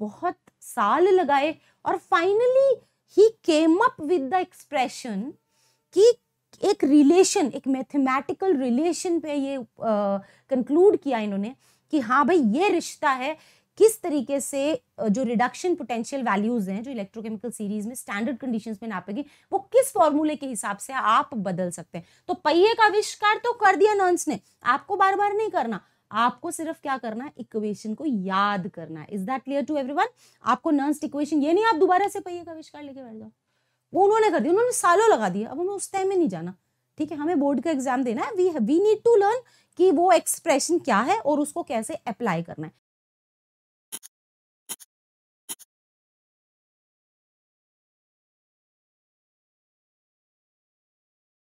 बहुत साल लगाए और finally he came up with the expression कि एक रिलेशन एक मैथमेटिकल रिलेशन पे ये कंक्लूड किया इन्होंने कि हाँ भाई ये रिश्ता है किस तरीके से जो रिडक्शन पोटेंशियल वैल्यूज हैं जो इलेक्ट्रोकेमिकल सीरीज में स्टैंडर्ड कंडीशंस में नापेगी वो किस फॉर्मूले के हिसाब से आप बदल सकते हैं तो पहिए का आविष्कार तो कर दिया नॉन्स ने आपको बार बार नहीं करना आपको सिर्फ क्या करना है इक्वेशन को याद करना है is that clear to everyone आपको नर्स्ट इक्वेशन ये नहीं आप दोबारा से पहिए का आविष्कार लेके बैठ जाओ वो उन्होंने कर दिया उन्होंने सालों लगा दिया अब हमें उस टाइम में नहीं जाना ठीक है हमें बोर्ड का एग्जाम देना है we we need to learn कि वो एक्सप्रेशन क्या है और उसको कैसे अप्लाई करना है